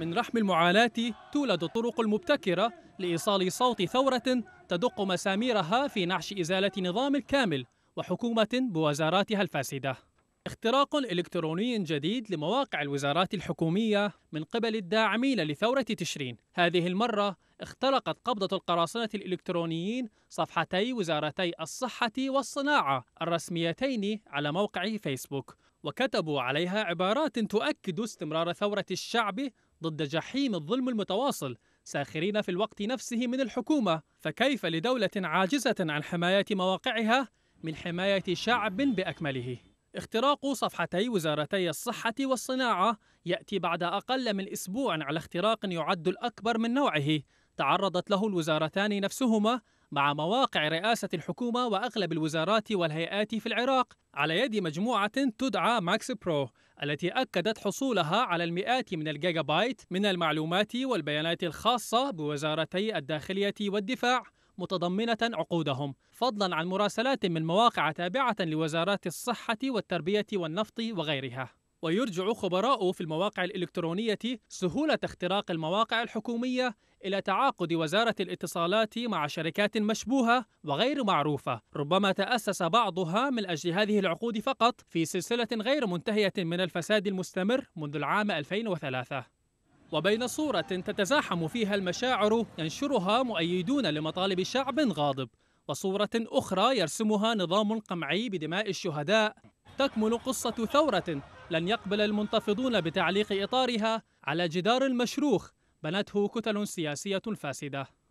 من رحم المعاناة تولد الطرق المبتكرة لإيصال صوت ثورة تدق مساميرها في نعش إزالة نظام كامل وحكومة بوزاراتها الفاسدة اختراق إلكتروني جديد لمواقع الوزارات الحكومية من قبل الداعمين لثورة تشرين هذه المرة اخترقت قبضة القراصنة الإلكترونيين صفحتي وزارتي الصحة والصناعة الرسميتين على موقع فيسبوك وكتبوا عليها عبارات تؤكد استمرار ثورة الشعب ضد جحيم الظلم المتواصل ساخرين في الوقت نفسه من الحكومة فكيف لدولة عاجزة عن حماية مواقعها من حماية شعب بأكمله اختراق صفحتي وزارتي الصحة والصناعة يأتي بعد أقل من أسبوع على اختراق يعد الأكبر من نوعه تعرضت له الوزارتان نفسهما مع مواقع رئاسة الحكومة وأغلب الوزارات والهيئات في العراق على يد مجموعة تدعى ماكس برو التي أكدت حصولها على المئات من الجيجابايت من المعلومات والبيانات الخاصة بوزارتي الداخلية والدفاع متضمنة عقودهم فضلا عن مراسلات من مواقع تابعة لوزارات الصحة والتربية والنفط وغيرها ويرجع خبراء في المواقع الإلكترونية سهولة اختراق المواقع الحكومية إلى تعاقد وزارة الاتصالات مع شركات مشبوهة وغير معروفة ربما تأسس بعضها من أجل هذه العقود فقط في سلسلة غير منتهية من الفساد المستمر منذ العام 2003 وبين صورة تتزاحم فيها المشاعر ينشرها مؤيدون لمطالب شعب غاضب وصورة أخرى يرسمها نظام قمعي بدماء الشهداء تكمل قصة ثورة لن يقبل المنتفضون بتعليق إطارها على جدار مشروخ بنته كتل سياسية فاسدة